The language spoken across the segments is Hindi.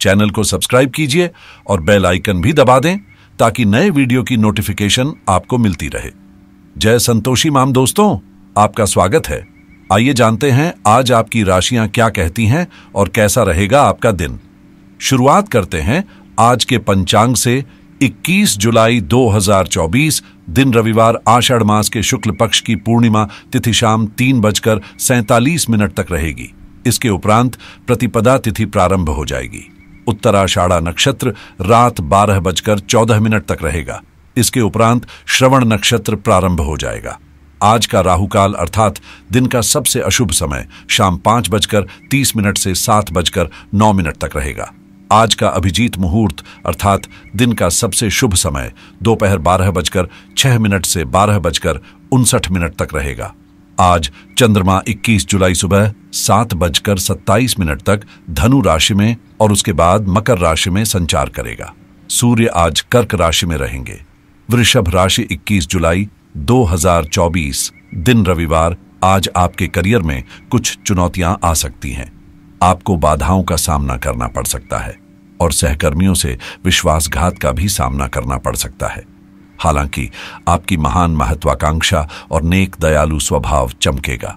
चैनल को सब्सक्राइब कीजिए और बेल आइकन भी दबा दें ताकि नए वीडियो की नोटिफिकेशन आपको मिलती रहे जय संतोषी माम दोस्तों आपका स्वागत है आइए जानते हैं आज आपकी राशियां क्या कहती हैं और कैसा रहेगा आपका दिन शुरुआत करते हैं आज के पंचांग से 21 जुलाई 2024 दिन रविवार आषाढ़ मास के शुक्ल पक्ष की पूर्णिमा तिथि शाम तीन बजकर सैतालीस मिनट तक रहेगी इसके उपरांत प्रतिपदा तिथि प्रारंभ हो जाएगी उत्तराषाढ़ा नक्षत्र रात बारह बजकर चौदह मिनट तक रहेगा इसके उपरांत श्रवण नक्षत्र प्रारंभ हो जाएगा आज का राहुकाल अर्थात दिन का सबसे अशुभ समय शाम पांच बजकर तीस मिनट से सात बजकर नौ मिनट तक रहेगा आज का अभिजीत मुहूर्त अर्थात दिन का सबसे शुभ समय दोपहर बारह बजकर छह मिनट से बारह बजकर उनसठ मिनट तक रहेगा आज चंद्रमा 21 जुलाई सुबह सात बजकर सत्ताईस मिनट तक धनु राशि में और उसके बाद मकर राशि में संचार करेगा सूर्य आज कर्क राशि में रहेंगे वृषभ राशि 21 जुलाई 2024 दिन रविवार आज आपके करियर में कुछ चुनौतियां आ सकती हैं आपको बाधाओं का सामना करना पड़ सकता है और सहकर्मियों से विश्वासघात का भी सामना करना पड़ सकता है हालांकि आपकी महान महत्वाकांक्षा और नेक दयालु स्वभाव चमकेगा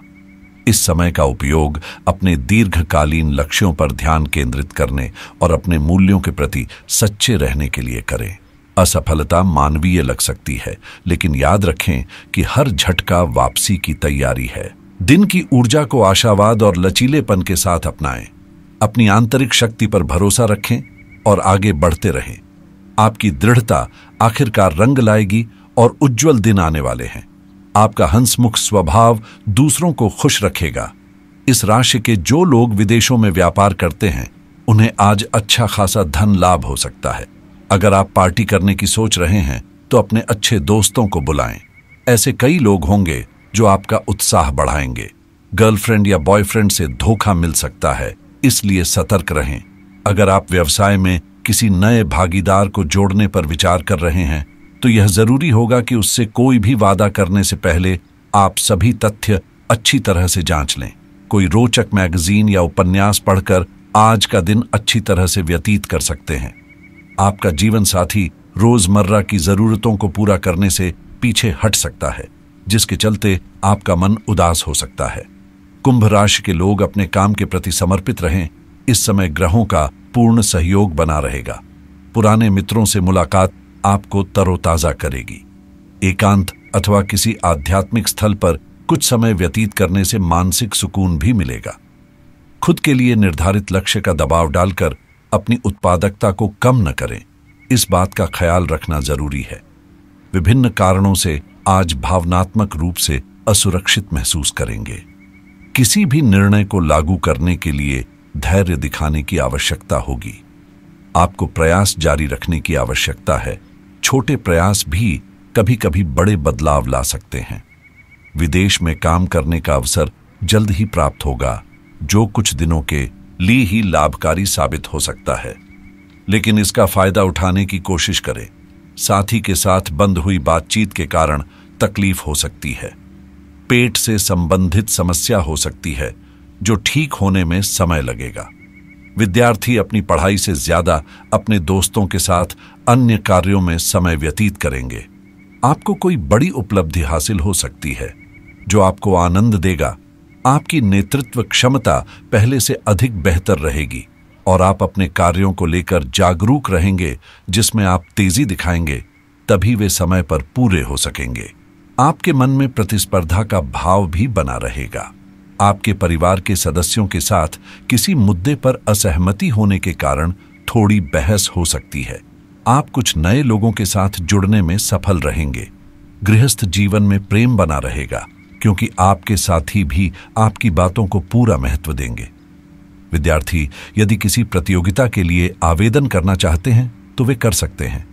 इस समय का उपयोग अपने दीर्घकालीन लक्ष्यों पर ध्यान केंद्रित करने और अपने मूल्यों के प्रति सच्चे रहने के लिए करें असफलता मानवीय लग सकती है लेकिन याद रखें कि हर झटका वापसी की तैयारी है दिन की ऊर्जा को आशावाद और लचीलेपन के साथ अपनाएं अपनी आंतरिक शक्ति पर भरोसा रखें और आगे बढ़ते रहें आपकी दृढ़ता आखिरकार रंग लाएगी और उज्जवल दिन आने वाले हैं आपका हंसमुख स्वभाव दूसरों को खुश रखेगा इस राशि के जो लोग विदेशों में व्यापार करते हैं उन्हें आज अच्छा खासा धन लाभ हो सकता है अगर आप पार्टी करने की सोच रहे हैं तो अपने अच्छे दोस्तों को बुलाएं ऐसे कई लोग होंगे जो आपका उत्साह बढ़ाएंगे गर्लफ्रेंड या बॉयफ्रेंड से धोखा मिल सकता है इसलिए सतर्क रहें अगर आप व्यवसाय में किसी नए भागीदार को जोड़ने पर विचार कर रहे हैं तो यह जरूरी होगा कि उससे कोई भी वादा करने से पहले आप सभी तथ्य अच्छी तरह से जांच लें कोई रोचक मैगजीन या उपन्यास पढ़कर आज का दिन अच्छी तरह से व्यतीत कर सकते हैं आपका जीवन साथी रोजमर्रा की जरूरतों को पूरा करने से पीछे हट सकता है जिसके चलते आपका मन उदास हो सकता है कुंभ राशि के लोग अपने काम के प्रति समर्पित रहें इस समय ग्रहों का पूर्ण सहयोग बना रहेगा पुराने मित्रों से मुलाकात आपको तरोताज़ा करेगी एकांत अथवा किसी आध्यात्मिक स्थल पर कुछ समय व्यतीत करने से मानसिक सुकून भी मिलेगा खुद के लिए निर्धारित लक्ष्य का दबाव डालकर अपनी उत्पादकता को कम न करें इस बात का ख्याल रखना जरूरी है विभिन्न कारणों से आज भावनात्मक रूप से असुरक्षित महसूस करेंगे किसी भी निर्णय को लागू करने के लिए धैर्य दिखाने की आवश्यकता होगी आपको प्रयास जारी रखने की आवश्यकता है छोटे प्रयास भी कभी कभी बड़े बदलाव ला सकते हैं विदेश में काम करने का अवसर जल्द ही प्राप्त होगा जो कुछ दिनों के लिए ही लाभकारी साबित हो सकता है लेकिन इसका फायदा उठाने की कोशिश करें साथी के साथ बंद हुई बातचीत के कारण तकलीफ हो सकती है पेट से संबंधित समस्या हो सकती है जो ठीक होने में समय लगेगा विद्यार्थी अपनी पढ़ाई से ज्यादा अपने दोस्तों के साथ अन्य कार्यों में समय व्यतीत करेंगे आपको कोई बड़ी उपलब्धि हासिल हो सकती है जो आपको आनंद देगा आपकी नेतृत्व क्षमता पहले से अधिक बेहतर रहेगी और आप अपने कार्यों को लेकर जागरूक रहेंगे जिसमें आप तेजी दिखाएंगे तभी वे समय पर पूरे हो सकेंगे आपके मन में प्रतिस्पर्धा का भाव भी बना रहेगा आपके परिवार के सदस्यों के साथ किसी मुद्दे पर असहमति होने के कारण थोड़ी बहस हो सकती है आप कुछ नए लोगों के साथ जुड़ने में सफल रहेंगे गृहस्थ जीवन में प्रेम बना रहेगा क्योंकि आपके साथी भी आपकी बातों को पूरा महत्व देंगे विद्यार्थी यदि किसी प्रतियोगिता के लिए आवेदन करना चाहते हैं तो वे कर सकते हैं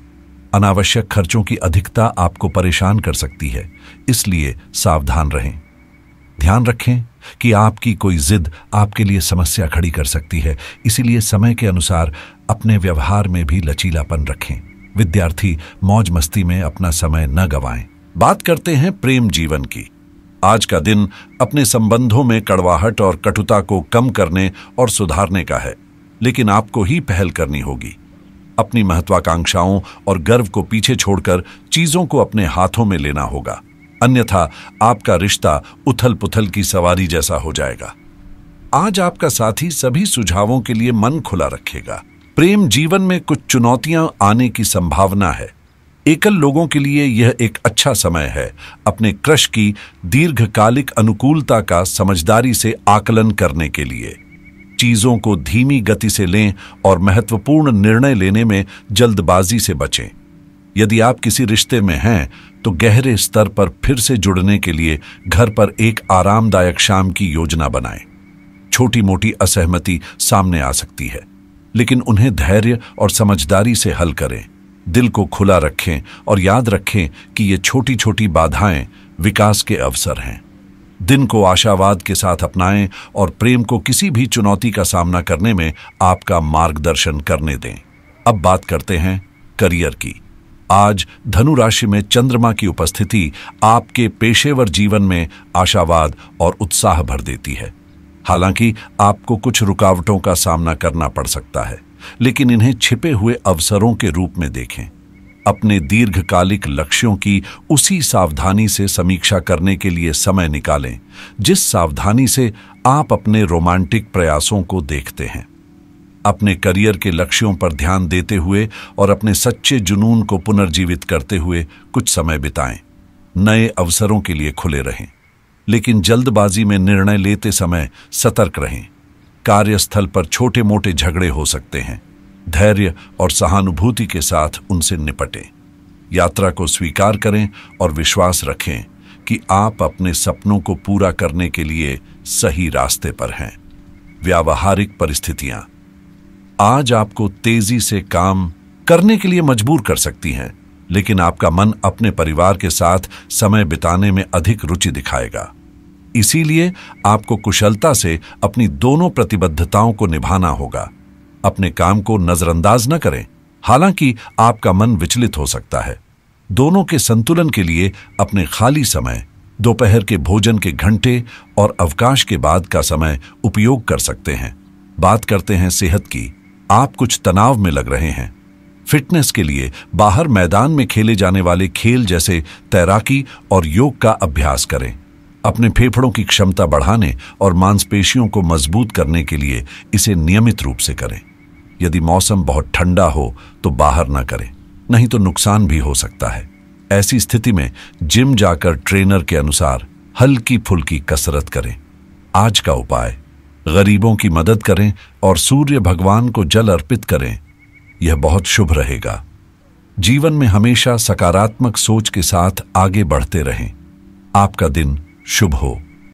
अनावश्यक खर्चों की अधिकता आपको परेशान कर सकती है इसलिए सावधान रहें ध्यान रखें कि आपकी कोई जिद आपके लिए समस्या खड़ी कर सकती है इसीलिए समय के अनुसार अपने व्यवहार में भी लचीलापन रखें विद्यार्थी मौज मस्ती में अपना समय न गवाएं बात करते हैं प्रेम जीवन की आज का दिन अपने संबंधों में कड़वाहट और कटुता को कम करने और सुधारने का है लेकिन आपको ही पहल करनी होगी अपनी महत्वाकांक्षाओं और गर्व को पीछे छोड़कर चीजों को अपने हाथों में लेना होगा अन्यथा आपका रिश्ता उथल पुथल की सवारी जैसा हो जाएगा आज आपका साथी सभी सुझावों के लिए मन खुला रखेगा प्रेम जीवन में कुछ चुनौतियां आने की संभावना है एकल लोगों के लिए यह एक अच्छा समय है अपने क्रश की दीर्घकालिक अनुकूलता का समझदारी से आकलन करने के लिए चीजों को धीमी गति से लें और महत्वपूर्ण निर्णय लेने में जल्दबाजी से बचें यदि आप किसी रिश्ते में हैं तो गहरे स्तर पर फिर से जुड़ने के लिए घर पर एक आरामदायक शाम की योजना बनाएं। छोटी मोटी असहमति सामने आ सकती है लेकिन उन्हें धैर्य और समझदारी से हल करें दिल को खुला रखें और याद रखें कि ये छोटी छोटी बाधाएं विकास के अवसर हैं दिन को आशावाद के साथ अपनाएं और प्रेम को किसी भी चुनौती का सामना करने में आपका मार्गदर्शन करने दें अब बात करते हैं करियर की आज धनु राशि में चंद्रमा की उपस्थिति आपके पेशेवर जीवन में आशावाद और उत्साह भर देती है हालांकि आपको कुछ रुकावटों का सामना करना पड़ सकता है लेकिन इन्हें छिपे हुए अवसरों के रूप में देखें अपने दीर्घकालिक लक्ष्यों की उसी सावधानी से समीक्षा करने के लिए समय निकालें जिस सावधानी से आप अपने रोमांटिक प्रयासों को देखते हैं अपने करियर के लक्ष्यों पर ध्यान देते हुए और अपने सच्चे जुनून को पुनर्जीवित करते हुए कुछ समय बिताएं नए अवसरों के लिए खुले रहें लेकिन जल्दबाजी में निर्णय लेते समय सतर्क रहें कार्यस्थल पर छोटे मोटे झगड़े हो सकते हैं धैर्य और सहानुभूति के साथ उनसे निपटें यात्रा को स्वीकार करें और विश्वास रखें कि आप अपने सपनों को पूरा करने के लिए सही रास्ते पर हैं व्यावहारिक परिस्थितियां आज आपको तेजी से काम करने के लिए मजबूर कर सकती हैं लेकिन आपका मन अपने परिवार के साथ समय बिताने में अधिक रुचि दिखाएगा इसीलिए आपको कुशलता से अपनी दोनों प्रतिबद्धताओं को निभाना होगा अपने काम को नजरअंदाज न करें हालांकि आपका मन विचलित हो सकता है दोनों के संतुलन के लिए अपने खाली समय दोपहर के भोजन के घंटे और अवकाश के बाद का समय उपयोग कर सकते हैं बात करते हैं सेहत की आप कुछ तनाव में लग रहे हैं फिटनेस के लिए बाहर मैदान में खेले जाने वाले खेल जैसे तैराकी और योग का अभ्यास करें अपने फेफड़ों की क्षमता बढ़ाने और मांसपेशियों को मजबूत करने के लिए इसे नियमित रूप से करें यदि मौसम बहुत ठंडा हो तो बाहर ना करें नहीं तो नुकसान भी हो सकता है ऐसी स्थिति में जिम जाकर ट्रेनर के अनुसार हल्की फुल्की कसरत करें आज का उपाय गरीबों की मदद करें और सूर्य भगवान को जल अर्पित करें यह बहुत शुभ रहेगा जीवन में हमेशा सकारात्मक सोच के साथ आगे बढ़ते रहें आपका दिन शुभ हो